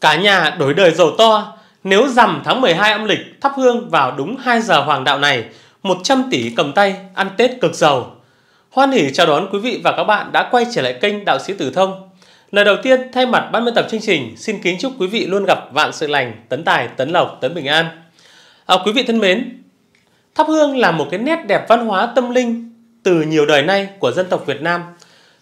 Cả nhà đổi đời giàu to, nếu rằm tháng 12 âm lịch thắp hương vào đúng 2 giờ hoàng đạo này, 100 tỷ cầm tay, ăn Tết cực giàu. Hoan hỉ chào đón quý vị và các bạn đã quay trở lại kênh Đạo sĩ Tử Thông. Lời đầu tiên, thay mặt ban biên tập chương trình, xin kính chúc quý vị luôn gặp vạn sự lành, tấn tài, tấn lộc, tấn bình an. À, quý vị thân mến, thắp hương là một cái nét đẹp văn hóa tâm linh từ nhiều đời nay của dân tộc Việt Nam.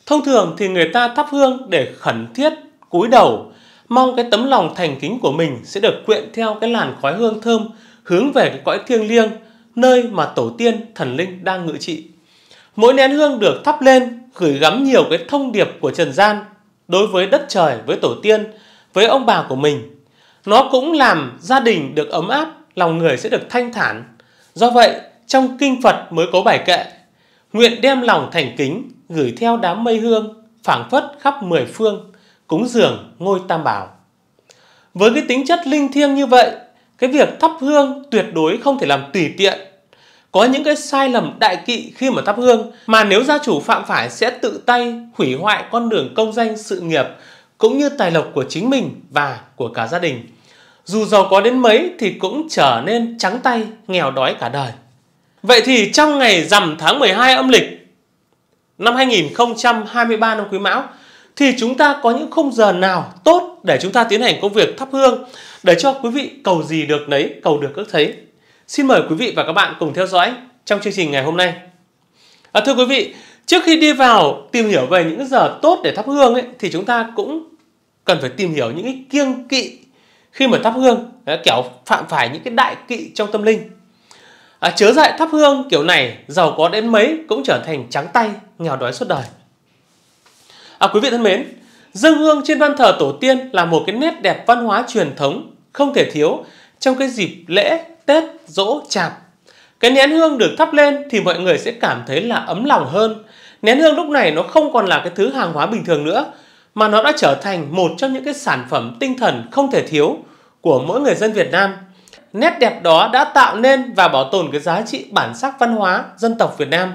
Thông thường thì người ta thắp hương để khẩn thiết, cúi đầu Mong cái tấm lòng thành kính của mình sẽ được quyện theo cái làn khói hương thơm hướng về cái cõi thiêng liêng, nơi mà tổ tiên, thần linh đang ngự trị. Mỗi nén hương được thắp lên gửi gắm nhiều cái thông điệp của trần gian đối với đất trời, với tổ tiên, với ông bà của mình. Nó cũng làm gia đình được ấm áp, lòng người sẽ được thanh thản. Do vậy, trong kinh Phật mới có bài kệ Nguyện đem lòng thành kính, gửi theo đám mây hương, phảng phất khắp mười phương cúng dường ngôi tam bảo. Với cái tính chất linh thiêng như vậy, cái việc thắp hương tuyệt đối không thể làm tùy tiện. Có những cái sai lầm đại kỵ khi mà thắp hương mà nếu gia chủ phạm phải sẽ tự tay hủy hoại con đường công danh sự nghiệp cũng như tài lộc của chính mình và của cả gia đình. Dù giàu có đến mấy thì cũng trở nên trắng tay, nghèo đói cả đời. Vậy thì trong ngày rằm tháng 12 âm lịch năm 2023 năm Quý Mão, thì chúng ta có những khung giờ nào tốt để chúng ta tiến hành công việc thắp hương để cho quý vị cầu gì được nấy, cầu được các thấy. Xin mời quý vị và các bạn cùng theo dõi trong chương trình ngày hôm nay. À, thưa quý vị, trước khi đi vào tìm hiểu về những giờ tốt để thắp hương ấy, thì chúng ta cũng cần phải tìm hiểu những cái kiêng kỵ khi mà thắp hương à, kiểu phạm phải những cái đại kỵ trong tâm linh à, chớ dại thắp hương kiểu này giàu có đến mấy cũng trở thành trắng tay nghèo đói suốt đời À, quý vị thân mến, dân hương trên ban thờ tổ tiên là một cái nét đẹp văn hóa truyền thống không thể thiếu trong cái dịp lễ, Tết, dỗ, chạp. Cái nén hương được thắp lên thì mọi người sẽ cảm thấy là ấm lòng hơn. Nén hương lúc này nó không còn là cái thứ hàng hóa bình thường nữa, mà nó đã trở thành một trong những cái sản phẩm tinh thần không thể thiếu của mỗi người dân Việt Nam. Nét đẹp đó đã tạo nên và bảo tồn cái giá trị bản sắc văn hóa dân tộc Việt Nam.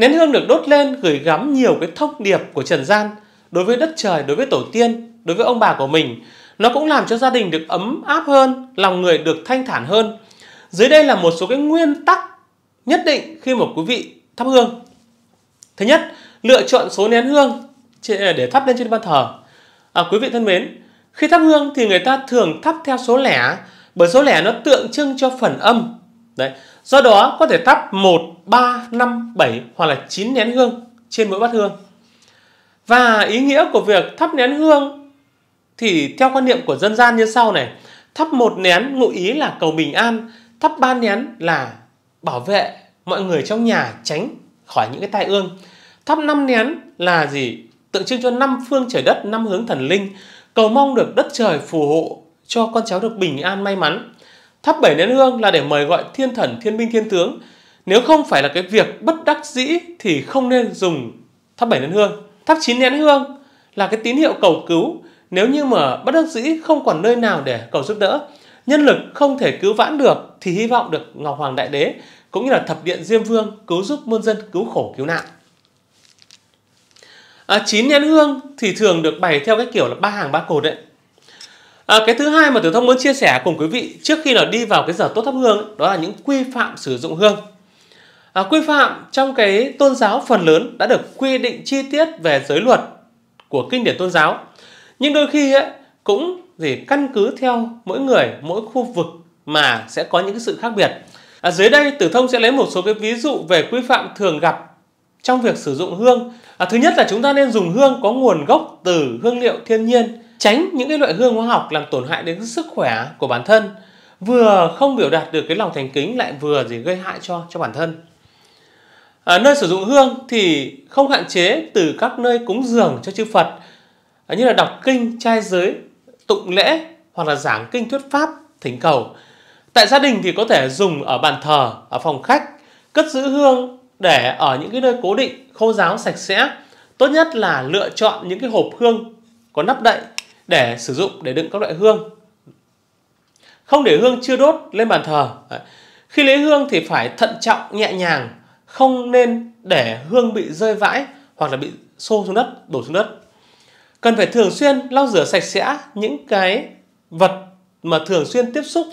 Nén hương được đốt lên gửi gắm nhiều cái thông điệp của trần gian đối với đất trời, đối với tổ tiên, đối với ông bà của mình. Nó cũng làm cho gia đình được ấm áp hơn, lòng người được thanh thản hơn. Dưới đây là một số cái nguyên tắc nhất định khi một quý vị thắp hương. Thứ nhất, lựa chọn số nén hương à, để thắp lên trên bàn thờ. À, quý vị thân mến, khi thắp hương thì người ta thường thắp theo số lẻ bởi số lẻ nó tượng trưng cho phần âm. Đấy, Do đó có thể thắp 1, 3, 5, 7 hoặc là 9 nén hương trên mỗi bát hương. Và ý nghĩa của việc thắp nén hương thì theo quan niệm của dân gian như sau này. Thắp một nén ngụ ý là cầu bình an, thắp ba nén là bảo vệ mọi người trong nhà tránh khỏi những cái tai ương. Thắp năm nén là gì? Tượng trưng cho năm phương trời đất, năm hướng thần linh, cầu mong được đất trời phù hộ cho con cháu được bình an may mắn. Thắp bảy nén hương là để mời gọi thiên thần, thiên binh, thiên tướng. Nếu không phải là cái việc bất đắc dĩ thì không nên dùng thắp bảy nén hương. Thắp chín nén hương là cái tín hiệu cầu cứu. Nếu như mà bất đắc dĩ không còn nơi nào để cầu giúp đỡ, nhân lực không thể cứu vãn được thì hy vọng được Ngọc Hoàng Đại Đế cũng như là thập điện Diêm Vương cứu giúp muôn dân cứu khổ cứu nạn. À, chín nén hương thì thường được bày theo cái kiểu là ba hàng ba cột đấy À, cái thứ hai mà Tử Thông muốn chia sẻ cùng quý vị trước khi là đi vào cái giờ tốt thắp hương đó là những quy phạm sử dụng hương. À, quy phạm trong cái tôn giáo phần lớn đã được quy định chi tiết về giới luật của kinh điển tôn giáo. Nhưng đôi khi ấy, cũng gì căn cứ theo mỗi người, mỗi khu vực mà sẽ có những cái sự khác biệt. À, dưới đây Tử Thông sẽ lấy một số cái ví dụ về quy phạm thường gặp trong việc sử dụng hương. À, thứ nhất là chúng ta nên dùng hương có nguồn gốc từ hương liệu thiên nhiên tránh những cái loại hương hóa học làm tổn hại đến sức khỏe của bản thân vừa không biểu đạt được cái lòng thành kính lại vừa gì gây hại cho cho bản thân à, nơi sử dụng hương thì không hạn chế từ các nơi cúng dường cho chư Phật à, như là đọc kinh trai giới tụng lễ hoặc là giảng kinh thuyết pháp thỉnh cầu tại gia đình thì có thể dùng ở bàn thờ ở phòng khách cất giữ hương để ở những cái nơi cố định khô ráo sạch sẽ tốt nhất là lựa chọn những cái hộp hương có nắp đậy để sử dụng để đựng các loại hương không để hương chưa đốt lên bàn thờ khi lấy hương thì phải thận trọng nhẹ nhàng không nên để hương bị rơi vãi hoặc là bị xô xuống đất đổ xuống đất cần phải thường xuyên lau rửa sạch sẽ những cái vật mà thường xuyên tiếp xúc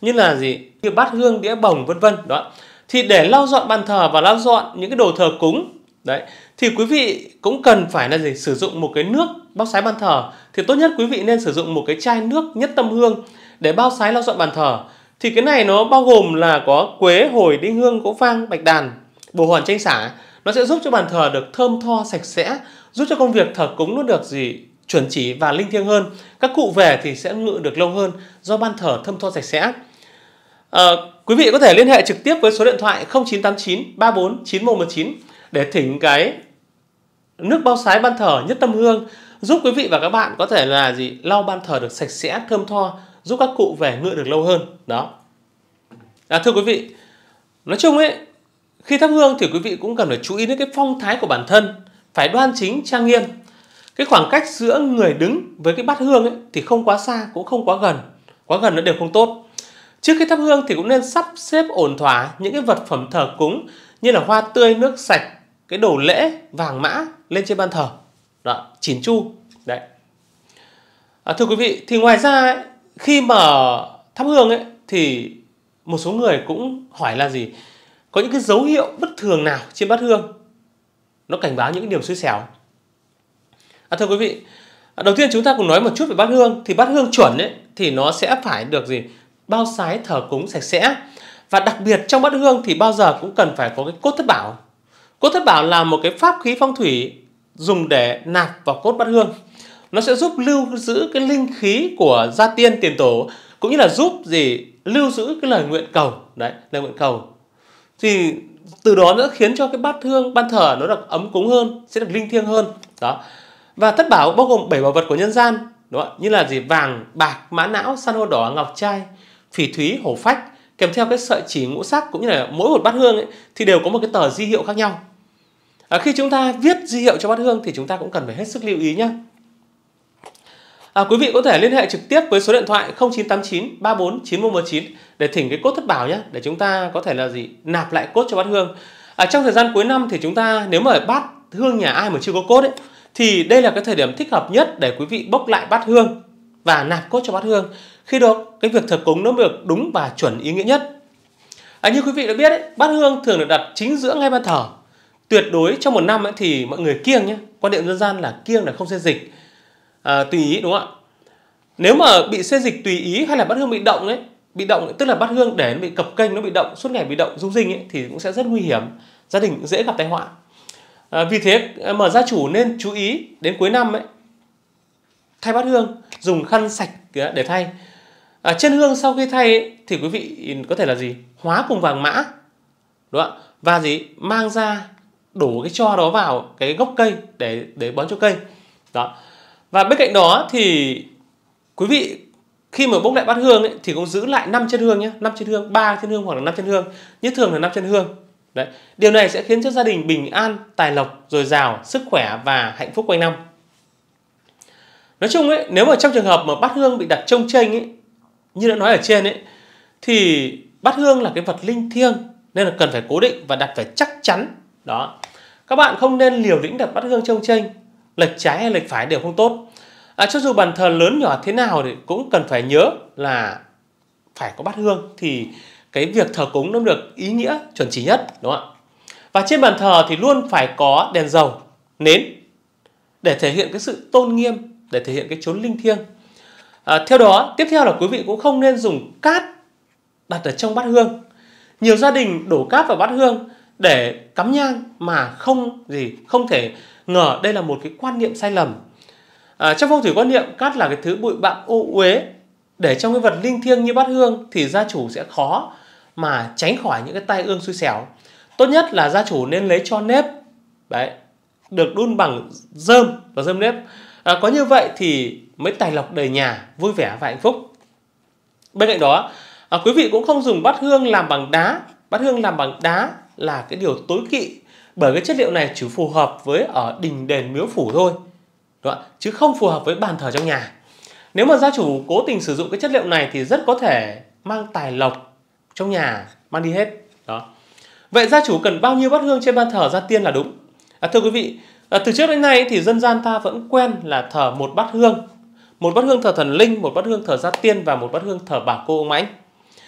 như là gì như bát hương đĩa bồng vân vân đó thì để lau dọn bàn thờ và lau dọn những cái đồ thờ cúng đấy thì quý vị cũng cần phải là gì sử dụng một cái nước bao sái bàn thờ thì tốt nhất quý vị nên sử dụng một cái chai nước nhất tâm hương để bao sái lau dọn bàn thờ thì cái này nó bao gồm là có quế hồi đinh hương gỗ vang bạch đàn bồ hoàn chanh xả nó sẽ giúp cho bàn thờ được thơm tho sạch sẽ giúp cho công việc thờ cúng nó được gì chuẩn chỉ và linh thiêng hơn các cụ về thì sẽ ngự được lâu hơn do ban thờ thơm tho sạch sẽ à, quý vị có thể liên hệ trực tiếp với số điện thoại 0989 34 9119 để thỉnh cái nước bao sái ban thờ nhất tâm hương giúp quý vị và các bạn có thể là gì lau ban thờ được sạch sẽ thơm tho giúp các cụ về ngựa được lâu hơn đó à, thưa quý vị nói chung ấy khi thắp hương thì quý vị cũng cần phải chú ý đến cái phong thái của bản thân phải đoan chính trang nghiêm cái khoảng cách giữa người đứng với cái bát hương ấy, thì không quá xa cũng không quá gần quá gần nó đều không tốt trước khi thắp hương thì cũng nên sắp xếp ổn thỏa những cái vật phẩm thờ cúng như là hoa tươi nước sạch cái đồ lễ vàng mã lên trên ban thờ đoạn chỉn chu đấy à, thưa quý vị thì ngoài ra ấy, khi mà thắp hương ấy thì một số người cũng hỏi là gì có những cái dấu hiệu bất thường nào trên bát hương nó cảnh báo những điểm xui xẻo à, thưa quý vị à, đầu tiên chúng ta cùng nói một chút về bát hương thì bát hương chuẩn ấy thì nó sẽ phải được gì bao sái thờ cúng sạch sẽ và đặc biệt trong bát hương thì bao giờ cũng cần phải có cái cốt thất bảo cốt thất bảo là một cái pháp khí phong thủy dùng để nạp vào cốt bát hương nó sẽ giúp lưu giữ cái linh khí của gia tiên tiền tổ cũng như là giúp gì lưu giữ cái lời nguyện cầu đấy lời nguyện cầu thì từ đó nó khiến cho cái bát hương ban thờ nó được ấm cúng hơn sẽ được linh thiêng hơn đó và thất bảo bao gồm bảy bảo vật của nhân gian đúng không? như là gì vàng bạc mã não san hô đỏ ngọc trai phỉ thúy hổ phách kèm theo cái sợi chỉ ngũ sắc cũng như là mỗi một bát hương ấy, thì đều có một cái tờ di hiệu khác nhau À, khi chúng ta viết di hiệu cho bát hương thì chúng ta cũng cần phải hết sức lưu ý nhé. À, quý vị có thể liên hệ trực tiếp với số điện thoại 0989 34 9119 để thỉnh cái cốt thất bảo nhé, để chúng ta có thể là gì nạp lại cốt cho bát hương. À, trong thời gian cuối năm thì chúng ta nếu mà bát hương nhà ai mà chưa có cốt ấy, thì đây là cái thời điểm thích hợp nhất để quý vị bốc lại bát hương và nạp cốt cho bát hương. Khi đó cái việc thờ cúng nó được đúng và chuẩn ý nghĩa nhất. À, như quý vị đã biết ấy, bát hương thường được đặt chính giữa ngay ban thờ tuyệt đối trong một năm ấy, thì mọi người kiêng nhé quan niệm dân gian là kiêng là không xê dịch à, tùy ý đúng không ạ nếu mà bị xê dịch tùy ý hay là bắt hương bị động ấy bị động tức là bắt hương để nó bị cập kênh nó bị động suốt ngày bị động rung rinh ấy, thì cũng sẽ rất nguy hiểm gia đình cũng dễ gặp tai họa à, vì thế mà gia chủ nên chú ý đến cuối năm ấy thay bát hương dùng khăn sạch để thay à, trên hương sau khi thay ấy, thì quý vị có thể là gì hóa cùng vàng mã đúng không ạ và gì mang ra đổ cái cho đó vào cái gốc cây để để bón cho cây đó và bên cạnh đó thì quý vị khi mà bốc lại bát hương ấy, thì cũng giữ lại năm chân hương nhé năm chân hương ba chân hương hoặc là năm chân hương nhất thường là năm chân hương đấy điều này sẽ khiến cho gia đình bình an tài lộc dồi dào sức khỏe và hạnh phúc quanh năm nói chung ấy nếu mà trong trường hợp mà bát hương bị đặt trông chênh ấy như đã nói ở trên ấy thì bát hương là cái vật linh thiêng nên là cần phải cố định và đặt phải chắc chắn đó các bạn không nên liều lĩnh đặt bát gương trông chênh, lệch trái hay lệch phải đều không tốt. À, cho dù bàn thờ lớn nhỏ thế nào thì cũng cần phải nhớ là phải có bát hương thì cái việc thờ cúng nó được ý nghĩa chuẩn chỉ nhất đúng không ạ? Và trên bàn thờ thì luôn phải có đèn dầu, nến để thể hiện cái sự tôn nghiêm, để thể hiện cái chốn linh thiêng. À, theo đó, tiếp theo là quý vị cũng không nên dùng cát đặt ở trong bát hương. Nhiều gia đình đổ cát vào bát hương để cắm nhang mà không gì không thể ngờ đây là một cái quan niệm sai lầm à, trong phong thủy quan niệm cát là cái thứ bụi bặm ô uế để trong cái vật linh thiêng như bát hương thì gia chủ sẽ khó mà tránh khỏi những cái tai ương xui xẻo tốt nhất là gia chủ nên lấy cho nếp đấy được đun bằng dơm và dơm nếp à, có như vậy thì mới tài lộc đời nhà vui vẻ và hạnh phúc bên cạnh đó à, quý vị cũng không dùng bát hương làm bằng đá bát hương làm bằng đá là cái điều tối kỵ bởi cái chất liệu này chỉ phù hợp với ở đình đền miếu phủ thôi đúng không? chứ không phù hợp với bàn thờ trong nhà nếu mà gia chủ cố tình sử dụng cái chất liệu này thì rất có thể mang tài lộc trong nhà mang đi hết đó vậy gia chủ cần bao nhiêu bát hương trên bàn thờ gia tiên là đúng à, thưa quý vị à, từ trước đến nay thì dân gian ta vẫn quen là thờ một bát hương một bát hương thờ thần linh một bát hương thờ gia tiên và một bát hương thờ bà cô ông mãnh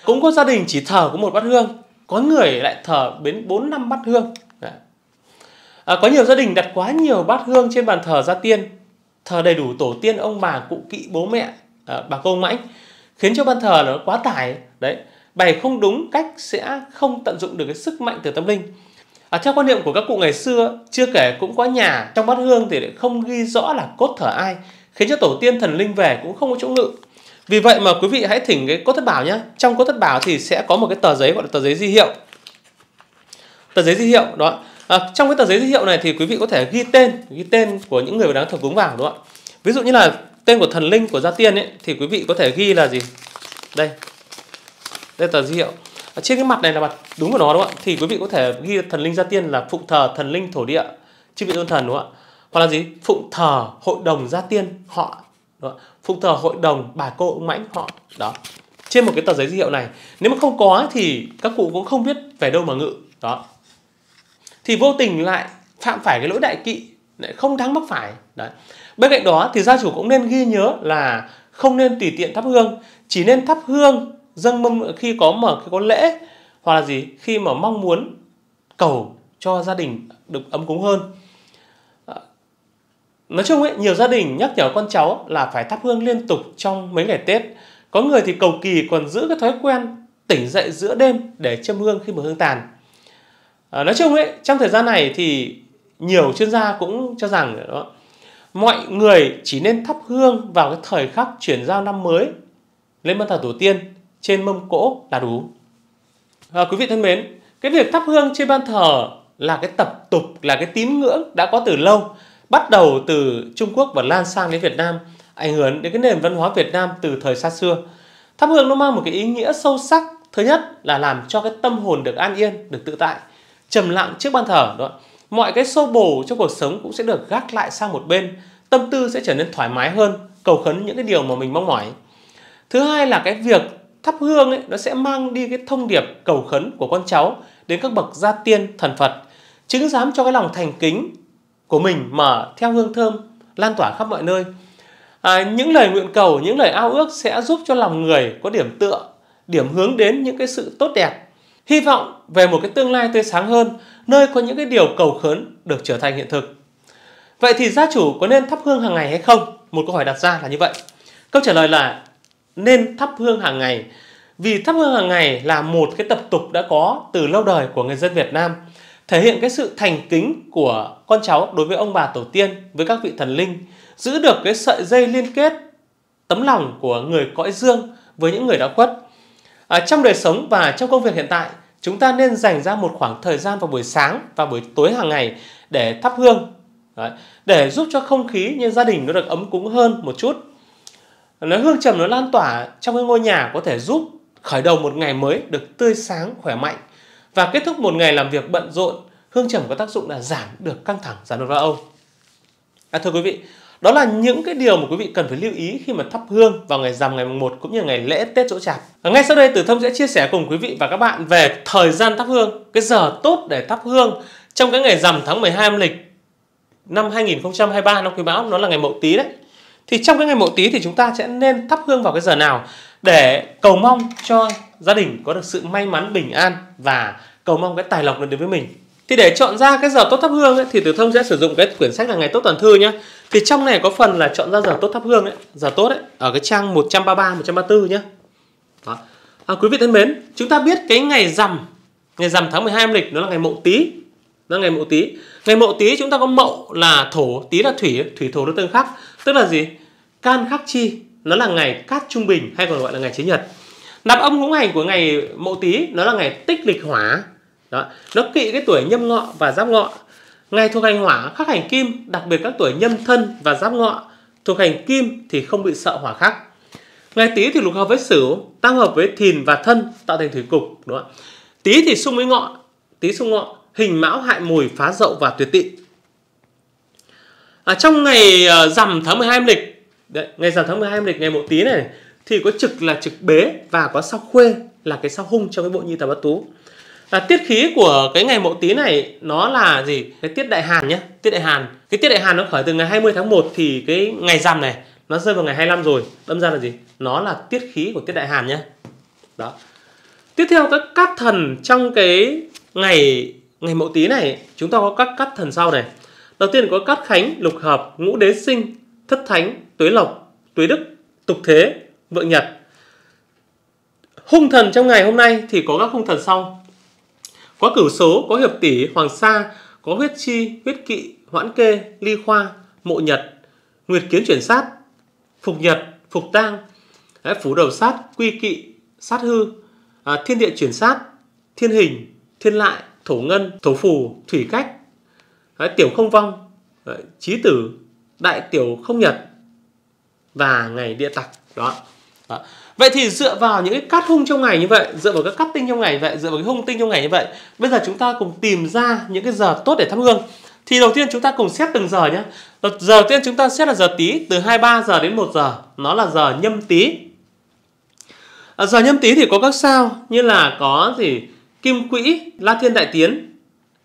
cũng có gia đình chỉ thờ có một bát hương có người lại thờ đến 4 năm bát hương à, có nhiều gia đình đặt quá nhiều bát hương trên bàn thờ gia tiên thờ đầy đủ tổ tiên ông bà cụ kỵ bố mẹ à, bà cô mãnh khiến cho bàn thờ nó quá tải đấy bày không đúng cách sẽ không tận dụng được cái sức mạnh từ tâm linh à, theo quan niệm của các cụ ngày xưa chưa kể cũng có nhà trong bát hương thì lại không ghi rõ là cốt thờ ai khiến cho tổ tiên thần linh về cũng không có chỗ ngự vì vậy mà quý vị hãy thỉnh cái cốt thất bảo nhé. Trong cốt thất bảo thì sẽ có một cái tờ giấy gọi là tờ giấy di hiệu. Tờ giấy di hiệu đó. À, trong cái tờ giấy di hiệu này thì quý vị có thể ghi tên, ghi tên của những người đáng thờ cúng vào đúng không ạ? Ví dụ như là tên của thần linh của gia tiên ấy thì quý vị có thể ghi là gì? Đây. Đây tờ di hiệu. À, trên cái mặt này là mặt đúng của nó đúng không ạ? Thì quý vị có thể ghi thần linh gia tiên là phụng thờ thần linh thổ địa, chư vị tôn thần đúng không ạ? Hoặc là gì? Phụng thờ hội đồng gia tiên họ đó. Phụng thờ hội đồng bà cô ông Mãnh họ đó trên một cái tờ giấy di hiệu này nếu mà không có thì các cụ cũng không biết về đâu mà ngự đó thì vô tình lại phạm phải cái lỗi đại kỵ lại không đáng mắc phải đấy bên cạnh đó thì gia chủ cũng nên ghi nhớ là không nên tùy tiện thắp hương chỉ nên thắp hương dâng mâm khi có mở khi có lễ hoặc là gì khi mà mong muốn cầu cho gia đình được ấm cúng hơn Nói chung ấy, nhiều gia đình nhắc nhở con cháu là phải thắp hương liên tục trong mấy ngày Tết. Có người thì cầu kỳ còn giữ cái thói quen tỉnh dậy giữa đêm để châm hương khi mà hương tàn. À, nói chung ấy, trong thời gian này thì nhiều chuyên gia cũng cho rằng đó, mọi người chỉ nên thắp hương vào cái thời khắc chuyển giao năm mới lên bàn thờ tổ tiên trên mâm cỗ là đủ. À, quý vị thân mến, cái việc thắp hương trên ban thờ là cái tập tục, là cái tín ngưỡng đã có từ lâu bắt đầu từ Trung Quốc và lan sang đến Việt Nam, ảnh hưởng đến cái nền văn hóa Việt Nam từ thời xa xưa. Thắp hương nó mang một cái ý nghĩa sâu sắc. Thứ nhất là làm cho cái tâm hồn được an yên, được tự tại, trầm lặng trước ban thờ đó. Mọi cái xô bồ trong cuộc sống cũng sẽ được gác lại sang một bên, tâm tư sẽ trở nên thoải mái hơn, cầu khấn những cái điều mà mình mong mỏi. Thứ hai là cái việc thắp hương ấy, nó sẽ mang đi cái thông điệp cầu khấn của con cháu đến các bậc gia tiên thần Phật, chứng giám cho cái lòng thành kính, của mình mà theo hương thơm lan tỏa khắp mọi nơi. À, những lời nguyện cầu, những lời ao ước sẽ giúp cho lòng người có điểm tựa, điểm hướng đến những cái sự tốt đẹp. Hy vọng về một cái tương lai tươi sáng hơn, nơi có những cái điều cầu khấn được trở thành hiện thực. Vậy thì gia chủ có nên thắp hương hàng ngày hay không? Một câu hỏi đặt ra là như vậy. Câu trả lời là nên thắp hương hàng ngày. Vì thắp hương hàng ngày là một cái tập tục đã có từ lâu đời của người dân Việt Nam thể hiện cái sự thành kính của con cháu đối với ông bà tổ tiên, với các vị thần linh, giữ được cái sợi dây liên kết tấm lòng của người cõi dương với những người đã khuất. À, trong đời sống và trong công việc hiện tại, chúng ta nên dành ra một khoảng thời gian vào buổi sáng và buổi tối hàng ngày để thắp hương, Đấy, để giúp cho không khí như gia đình nó được ấm cúng hơn một chút. Nó hương trầm nó lan tỏa trong cái ngôi nhà có thể giúp khởi đầu một ngày mới được tươi sáng, khỏe mạnh và kết thúc một ngày làm việc bận rộn, hương trầm có tác dụng là giảm được căng thẳng, giảm được lo âu. À, thưa quý vị, đó là những cái điều mà quý vị cần phải lưu ý khi mà thắp hương vào ngày rằm ngày mùng 1 cũng như ngày lễ Tết Dỗ Chạp. Và ngay sau đây Tử Thông sẽ chia sẻ cùng quý vị và các bạn về thời gian thắp hương, cái giờ tốt để thắp hương trong cái ngày rằm tháng 12 âm lịch năm 2023 năm quý mão nó là ngày Mậu Tý đấy. Thì trong cái ngày Mậu Tý thì chúng ta sẽ nên thắp hương vào cái giờ nào để cầu mong cho gia đình có được sự may mắn bình an và cầu mong cái tài lộc đến với mình thì để chọn ra cái giờ tốt thắp hương ấy, thì tử thông sẽ sử dụng cái quyển sách là ngày tốt toàn thư nhé thì trong này có phần là chọn ra giờ tốt thắp hương ấy, giờ tốt ấy, ở cái trang 133 134 nhé Đó. À, quý vị thân mến chúng ta biết cái ngày rằm ngày rằm tháng 12 âm lịch nó là ngày mậu tý nó là ngày mậu tý ngày mậu tý chúng ta có mậu là thổ tý là thủy thủy thổ nó tương khắc tức là gì can khắc chi nó là ngày cát trung bình hay còn gọi là ngày chế nhật nạp âm ngũ hành của ngày mậu tý nó là ngày tích lịch hỏa đó nó kỵ cái tuổi nhâm ngọ và giáp ngọ ngày thuộc hành hỏa khắc hành kim đặc biệt các tuổi nhâm thân và giáp ngọ thuộc hành kim thì không bị sợ hỏa khắc ngày tý thì lục hợp với sửu tăng hợp với thìn và thân tạo thành thủy cục đúng không tý thì xung với ngọ tý xung ngọ hình mão hại mùi phá dậu và tuyệt tị à, trong ngày ờ, rằm tháng 12 âm lịch đấy, ngày rằm tháng 12 âm lịch ngày mậu tý này thì có trực là trực bế và có sao khuê là cái sao hung trong cái bộ như tà bát tú là tiết khí của cái ngày mậu tý này nó là gì cái tiết đại hàn nhé tiết đại hàn cái tiết đại hàn nó khởi từ ngày 20 tháng 1 thì cái ngày rằm này nó rơi vào ngày 25 rồi đâm ra là gì nó là tiết khí của tiết đại hàn nhé đó tiếp theo các cát thần trong cái ngày ngày mậu tý này chúng ta có các cát thần sau này đầu tiên có cát khánh lục hợp ngũ đế sinh thất thánh tuế lộc tuế đức tục thế Vượng Nhật Hung thần trong ngày hôm nay thì có các hung thần sau Có cửu số, có hiệp tỷ, hoàng sa, có huyết chi, huyết kỵ, hoãn kê, ly khoa, mộ nhật, nguyệt kiến chuyển sát, phục nhật, phục tang, phủ đầu sát, quy kỵ, sát hư, à, thiên địa chuyển sát, thiên hình, thiên lại, thổ ngân, thổ phù, thủy cách, đấy, tiểu không vong, trí tử, đại tiểu không nhật và ngày địa tặc. Đó. Đó. Vậy thì dựa vào những cái cắt hung trong ngày như vậy, dựa vào các cắt tinh trong ngày như vậy, dựa vào cái hung tinh trong ngày như vậy, bây giờ chúng ta cùng tìm ra những cái giờ tốt để thắp hương. Thì đầu tiên chúng ta cùng xét từng giờ nhé. Giờ đầu tiên chúng ta xét là giờ tí từ 23 giờ đến 1 giờ, nó là giờ nhâm tí. À, giờ nhâm tí thì có các sao như là có gì kim quỹ, la thiên đại tiến,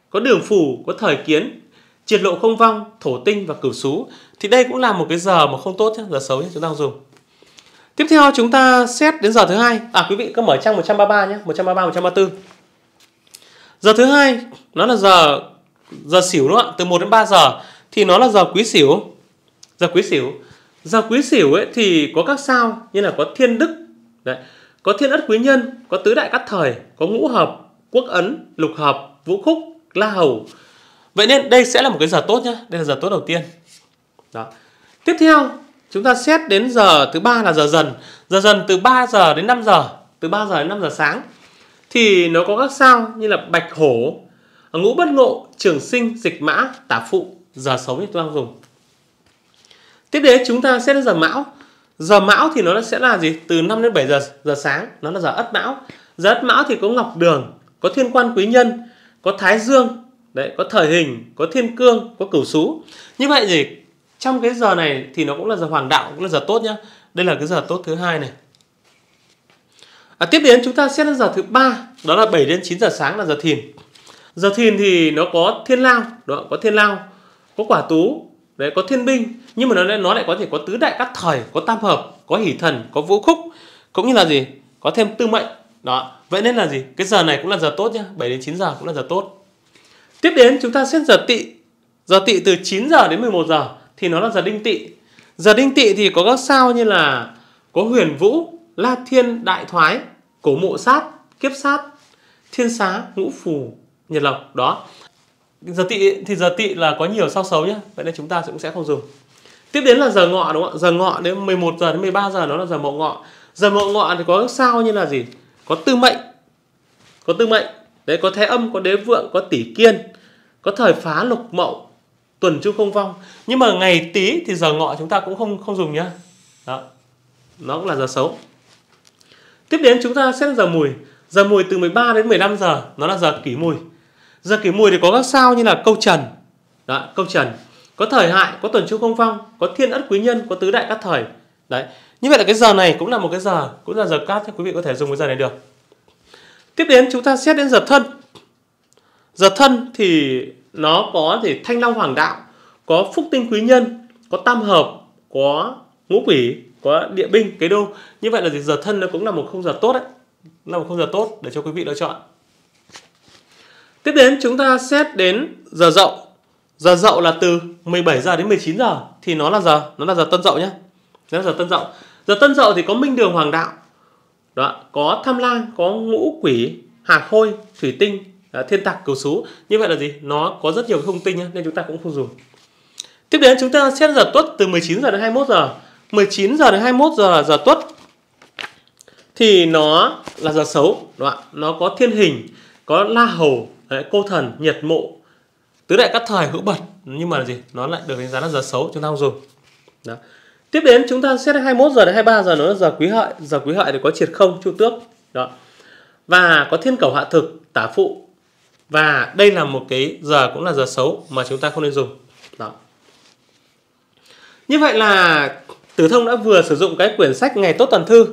có đường phủ, có thời kiến, triệt lộ không vong, thổ tinh và cửu xú. Thì đây cũng là một cái giờ mà không tốt nhé, giờ xấu nhé, chúng ta không dùng. Tiếp theo chúng ta xét đến giờ thứ hai. À quý vị cứ mở trang 133 nhé, 133 134. Giờ thứ hai nó là giờ giờ xỉu đúng không ạ? Từ 1 đến 3 giờ thì nó là giờ quý xỉu. Giờ quý xỉu. Giờ quý xỉu ấy thì có các sao như là có thiên đức, đấy, có thiên ất quý nhân, có tứ đại cát thời, có ngũ hợp, quốc ấn, lục hợp, vũ khúc, la hầu. Vậy nên đây sẽ là một cái giờ tốt nhá, đây là giờ tốt đầu tiên. Đó. Tiếp theo Chúng ta xét đến giờ thứ ba là giờ dần. Giờ dần từ 3 giờ đến 5 giờ, từ 3 giờ đến 5 giờ sáng thì nó có các sao như là bạch hổ, ngũ bất ngộ, trường sinh, dịch mã, tả phụ, giờ xấu như tôi đang dùng. Tiếp đến chúng ta xét đến giờ mão. Giờ mão thì nó sẽ là gì? Từ 5 đến 7 giờ giờ sáng, nó là giờ ất mão. Giờ ất mão thì có ngọc đường, có thiên quan quý nhân, có thái dương, đấy, có thời hình, có thiên cương, có cửu xú, Như vậy gì? trong cái giờ này thì nó cũng là giờ hoàng đạo cũng là giờ tốt nhá đây là cái giờ tốt thứ hai này à, tiếp đến chúng ta xét đến giờ thứ ba đó là 7 đến 9 giờ sáng là giờ thìn giờ thìn thì nó có thiên lao đó có thiên lao có quả tú đấy có thiên binh nhưng mà nó lại nó lại có thể có tứ đại cát thời có tam hợp có hỷ thần có vũ khúc cũng như là gì có thêm tư mệnh đó vậy nên là gì cái giờ này cũng là giờ tốt nhá 7 đến 9 giờ cũng là giờ tốt tiếp đến chúng ta xét giờ tỵ giờ tỵ từ 9 giờ đến 11 giờ thì nó là giờ đinh tỵ giờ đinh tỵ thì có các sao như là có huyền vũ la thiên đại thoái cổ mộ sát kiếp sát thiên xá ngũ phù nhật lộc đó giờ tỵ thì giờ tỵ là có nhiều sao xấu nhá vậy nên chúng ta cũng sẽ không dùng tiếp đến là giờ ngọ đúng không ạ giờ ngọ đến 11 giờ đến 13 giờ đó là giờ mậu ngọ giờ mậu ngọ thì có các sao như là gì có tư mệnh có tư mệnh đấy có thái âm có đế vượng có tỷ kiên có thời phá lục mậu tuần trung không vong, nhưng mà ngày tý thì giờ ngọ chúng ta cũng không không dùng nhá đó nó cũng là giờ xấu tiếp đến chúng ta xét giờ mùi giờ mùi từ 13 đến 15 giờ nó là giờ kỷ mùi giờ kỷ mùi thì có các sao như là câu trần đó, câu trần có thời hại có tuần trung không vong, có thiên ất quý nhân có tứ đại các thời đấy như vậy là cái giờ này cũng là một cái giờ cũng là giờ cát thì quý vị có thể dùng cái giờ này được tiếp đến chúng ta xét đến giờ thân giờ thân thì nó có thể thanh long hoàng đạo có phúc tinh quý nhân có tam hợp có ngũ quỷ có địa binh cái đô như vậy là gì giờ thân nó cũng là một không giờ tốt đấy là một không giờ tốt để cho quý vị lựa chọn tiếp đến chúng ta xét đến giờ dậu giờ dậu là từ 17 giờ đến 19 giờ thì nó là giờ nó là giờ tân dậu nhé nó là giờ tân dậu giờ tân dậu thì có minh đường hoàng đạo đó có tham lang có ngũ quỷ hạt khôi thủy tinh À, thiên tạc cầu số như vậy là gì nó có rất nhiều thông tin nhá, nên chúng ta cũng không dùng tiếp đến chúng ta xét giờ tuất từ 19 giờ đến 21 giờ 19 giờ đến 21 giờ là giờ tuất thì nó là giờ xấu đúng không? nó có thiên hình có la hầu đấy, cô thần nhiệt mộ tứ đại các thời hữu bật nhưng mà là gì nó lại được đánh giá là giờ xấu chúng ta không dùng đó. tiếp đến chúng ta xét 21 giờ đến 23 giờ nó là giờ quý hợi giờ quý hợi thì có triệt không chu tước đó và có thiên cầu hạ thực tả phụ và đây là một cái giờ cũng là giờ xấu mà chúng ta không nên dùng đó như vậy là tử thông đã vừa sử dụng cái quyển sách ngày tốt tuần thư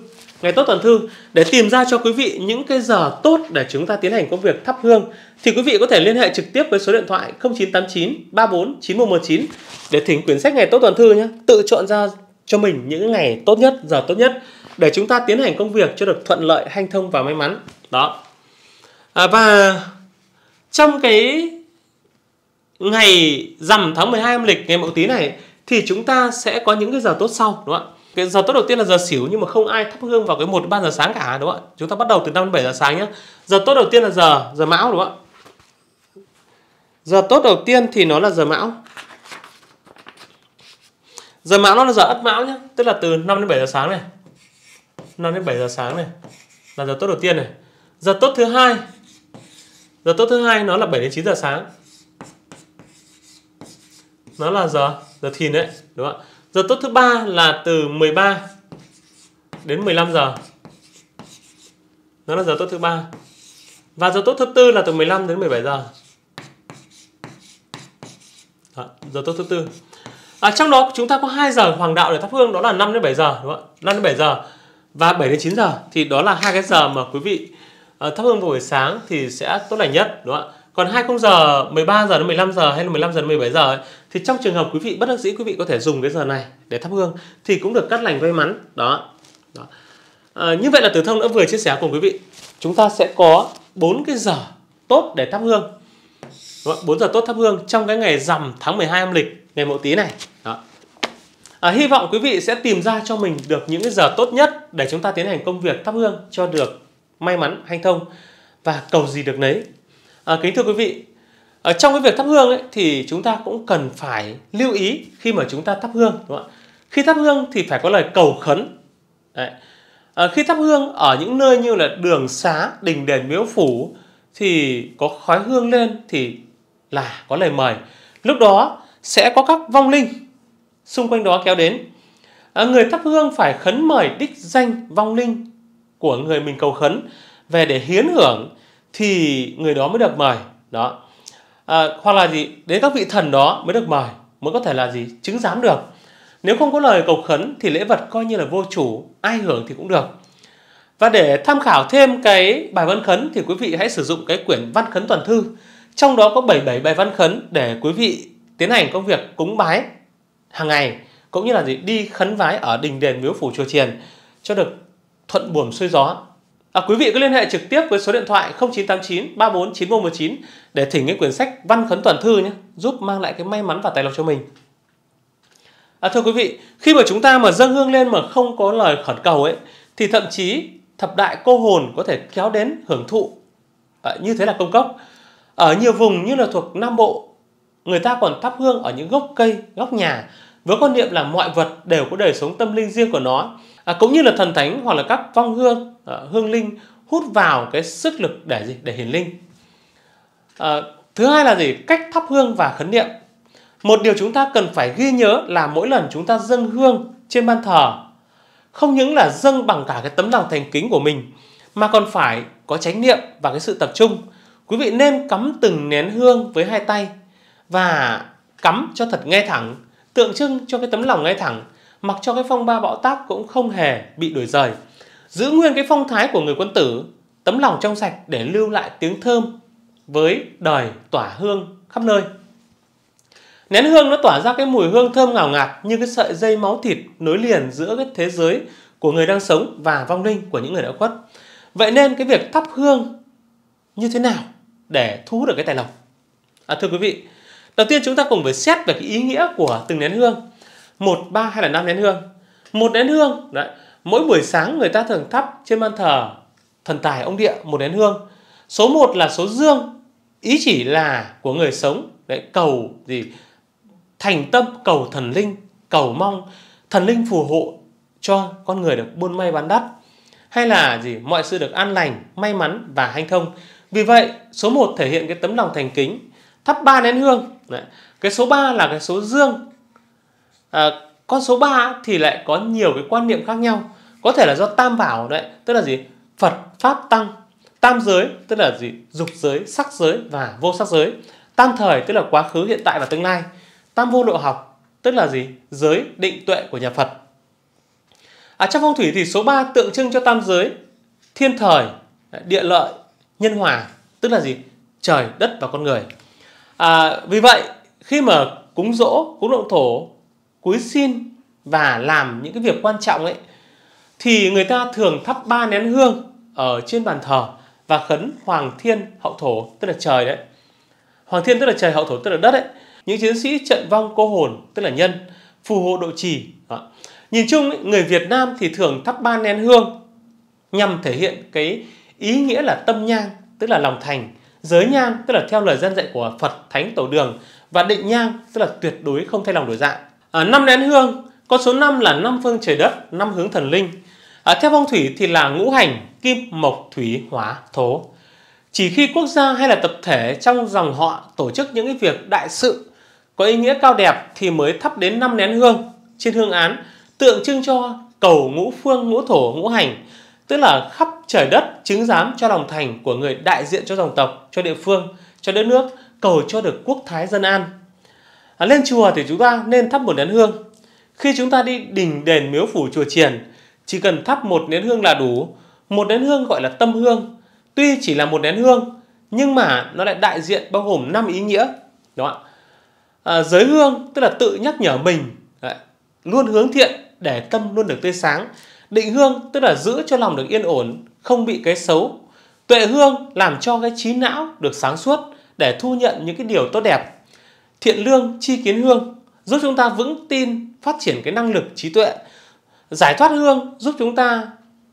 ngày tốt tuần thư để tìm ra cho quý vị những cái giờ tốt để chúng ta tiến hành công việc thắp hương thì quý vị có thể liên hệ trực tiếp với số điện thoại 0989 34 9119 để thỉnh quyển sách ngày tốt tuần thư nhé tự chọn ra cho mình những ngày tốt nhất giờ tốt nhất để chúng ta tiến hành công việc cho được thuận lợi hanh thông và may mắn đó à, và trong cái ngày rằm tháng 12 âm lịch ngày Mậu Tý này thì chúng ta sẽ có những cái giờ tốt sau đúng không ạ? Cái giờ tốt đầu tiên là giờ xỉu nhưng mà không ai thắp hương vào cái một ba giờ sáng cả đúng không ạ? Chúng ta bắt đầu từ năm đến 7 giờ sáng nhé. Giờ tốt đầu tiên là giờ giờ Mão đúng không ạ? Giờ tốt đầu tiên thì nó là giờ Mão. Giờ Mão nó là giờ Ất Mão nhé, tức là từ 5 đến 7 giờ sáng này. 5 đến 7 giờ sáng này là giờ tốt đầu tiên này. Giờ tốt thứ hai giờ tốt thứ hai nó là 7 đến 9 giờ sáng nó là giờ giờ thìn đấy đúng không ạ giờ tốt thứ ba là từ 13 đến 15 giờ nó là giờ tốt thứ ba và giờ tốt thứ tư là từ 15 đến 17 giờ đó, giờ tốt thứ tư à, trong đó chúng ta có hai giờ hoàng đạo để thắp hương đó là 5 đến 7 giờ đúng không ạ 5 đến 7 giờ và 7 đến 9 giờ thì đó là hai cái giờ mà quý vị à, ờ, thấp hơn vào buổi sáng thì sẽ tốt lành nhất đúng không ạ còn 20 giờ 13 giờ đến 15 giờ hay là 15 giờ đến 17 giờ ấy, thì trong trường hợp quý vị bất đắc dĩ quý vị có thể dùng cái giờ này để thắp hương thì cũng được cắt lành may mắn đó, đó. À, như vậy là tử thông đã vừa chia sẻ cùng quý vị chúng ta sẽ có bốn cái giờ tốt để thắp hương bốn giờ tốt thắp hương trong cái ngày rằm tháng 12 âm lịch ngày mậu tí này đó. À, hy vọng quý vị sẽ tìm ra cho mình được những cái giờ tốt nhất để chúng ta tiến hành công việc thắp hương cho được may mắn, hanh thông và cầu gì được nấy. À, kính thưa quý vị, ở trong cái việc thắp hương ấy, thì chúng ta cũng cần phải lưu ý khi mà chúng ta thắp hương đúng không ạ? Khi thắp hương thì phải có lời cầu khấn. Đấy. À, khi thắp hương ở những nơi như là đường xá, đình đền miếu phủ thì có khói hương lên thì là có lời mời. Lúc đó sẽ có các vong linh xung quanh đó kéo đến. À, người thắp hương phải khấn mời đích danh vong linh của người mình cầu khấn về để hiến hưởng thì người đó mới được mời đó à, hoặc là gì đến các vị thần đó mới được mời mới có thể là gì chứng giám được nếu không có lời cầu khấn thì lễ vật coi như là vô chủ ai hưởng thì cũng được và để tham khảo thêm cái bài văn khấn thì quý vị hãy sử dụng cái quyển văn khấn toàn thư trong đó có 77 bài văn khấn để quý vị tiến hành công việc cúng bái hàng ngày cũng như là gì đi khấn vái ở đình đền miếu phủ chùa chiền cho được thuận buồm xuôi gió. À, quý vị cứ liên hệ trực tiếp với số điện thoại 0989 34 9119 để thỉnh cái quyển sách Văn Khấn Toàn Thư nhé, giúp mang lại cái may mắn và tài lộc cho mình. À, thưa quý vị, khi mà chúng ta mà dâng hương lên mà không có lời khẩn cầu ấy, thì thậm chí thập đại cô hồn có thể kéo đến hưởng thụ. À, như thế là công cốc. Ở nhiều vùng như là thuộc Nam Bộ, người ta còn thắp hương ở những gốc cây, góc nhà, với quan niệm là mọi vật đều có đời sống tâm linh riêng của nó à, cũng như là thần thánh hoặc là các vong hương à, hương linh hút vào cái sức lực để gì để hiển linh à, thứ hai là gì cách thắp hương và khấn niệm một điều chúng ta cần phải ghi nhớ là mỗi lần chúng ta dâng hương trên ban thờ không những là dâng bằng cả cái tấm lòng thành kính của mình mà còn phải có chánh niệm và cái sự tập trung quý vị nên cắm từng nén hương với hai tay và cắm cho thật ngay thẳng tượng trưng cho cái tấm lòng ngay thẳng mặc cho cái phong ba bão táp cũng không hề bị đuổi rời. Giữ nguyên cái phong thái của người quân tử, tấm lòng trong sạch để lưu lại tiếng thơm với đời tỏa hương khắp nơi. Nén hương nó tỏa ra cái mùi hương thơm ngào ngạt như cái sợi dây máu thịt nối liền giữa cái thế giới của người đang sống và vong linh của những người đã khuất. Vậy nên cái việc thắp hương như thế nào để thu hút được cái tài lộc? À, thưa quý vị, đầu tiên chúng ta cùng với xét về cái ý nghĩa của từng nén hương một ba hay là năm nén hương một nén hương đấy mỗi buổi sáng người ta thường thắp trên ban thờ thần tài ông địa một nén hương số 1 là số dương ý chỉ là của người sống đấy cầu gì thành tâm cầu thần linh cầu mong thần linh phù hộ cho con người được buôn may bán đắt hay là gì mọi sự được an lành may mắn và hanh thông vì vậy số 1 thể hiện cái tấm lòng thành kính thắp ba nén hương đấy. cái số 3 là cái số dương à, con số 3 thì lại có nhiều cái quan niệm khác nhau có thể là do tam bảo đấy tức là gì phật pháp tăng tam giới tức là gì dục giới sắc giới và vô sắc giới tam thời tức là quá khứ hiện tại và tương lai tam vô nội học tức là gì giới định tuệ của nhà phật à, trong phong thủy thì số 3 tượng trưng cho tam giới thiên thời địa lợi nhân hòa tức là gì trời đất và con người à, vì vậy khi mà cúng dỗ cúng động thổ cúi xin và làm những cái việc quan trọng ấy thì người ta thường thắp ba nén hương ở trên bàn thờ và khấn hoàng thiên hậu thổ tức là trời đấy hoàng thiên tức là trời hậu thổ tức là đất đấy những chiến sĩ trận vong cô hồn tức là nhân phù hộ độ trì nhìn chung ấy, người Việt Nam thì thường thắp ba nén hương nhằm thể hiện cái ý nghĩa là tâm nhang tức là lòng thành giới nhang tức là theo lời dân dạy của Phật Thánh Tổ Đường và định nhang tức là tuyệt đối không thay lòng đổi dạng À, 5 nén hương, con số 5 là năm phương trời đất, năm hướng thần linh. À, theo phong thủy thì là ngũ hành, kim, mộc, thủy, hóa, thổ. Chỉ khi quốc gia hay là tập thể trong dòng họ tổ chức những cái việc đại sự có ý nghĩa cao đẹp thì mới thắp đến năm nén hương trên hương án tượng trưng cho cầu ngũ phương ngũ thổ ngũ hành tức là khắp trời đất chứng giám cho lòng thành của người đại diện cho dòng tộc cho địa phương cho đất nước cầu cho được quốc thái dân an à, lên chùa thì chúng ta nên thắp một nén hương khi chúng ta đi đình đền miếu phủ chùa chiền chỉ cần thắp một nén hương là đủ một nén hương gọi là tâm hương tuy chỉ là một nén hương nhưng mà nó lại đại diện bao gồm năm ý nghĩa đúng không à, giới hương tức là tự nhắc nhở mình đấy, luôn hướng thiện để tâm luôn được tươi sáng định hương tức là giữ cho lòng được yên ổn không bị cái xấu tuệ hương làm cho cái trí não được sáng suốt để thu nhận những cái điều tốt đẹp thiện lương chi kiến hương giúp chúng ta vững tin phát triển cái năng lực trí tuệ giải thoát hương giúp chúng ta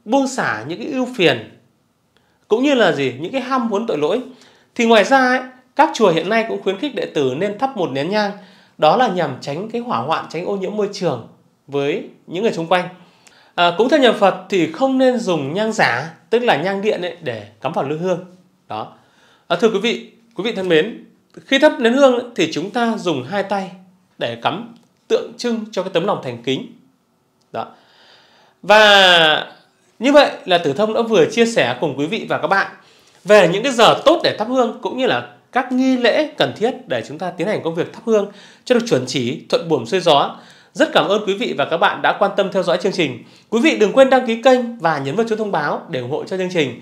buông xả những cái ưu phiền cũng như là gì những cái ham muốn tội lỗi thì ngoài ra ấy, các chùa hiện nay cũng khuyến khích đệ tử nên thắp một nén nhang đó là nhằm tránh cái hỏa hoạn tránh ô nhiễm môi trường với những người xung quanh à, cũng theo nhà Phật thì không nên dùng nhang giả tức là nhang điện ấy, để cắm vào lư hương đó à, thưa quý vị quý vị thân mến khi thắp nén hương thì chúng ta dùng hai tay để cắm tượng trưng cho cái tấm lòng thành kính. Đó. Và như vậy là Tử Thông đã vừa chia sẻ cùng quý vị và các bạn về những cái giờ tốt để thắp hương cũng như là các nghi lễ cần thiết để chúng ta tiến hành công việc thắp hương cho được chuẩn chỉ, thuận buồm xuôi gió. Rất cảm ơn quý vị và các bạn đã quan tâm theo dõi chương trình. Quý vị đừng quên đăng ký kênh và nhấn vào chuông thông báo để ủng hộ cho chương trình.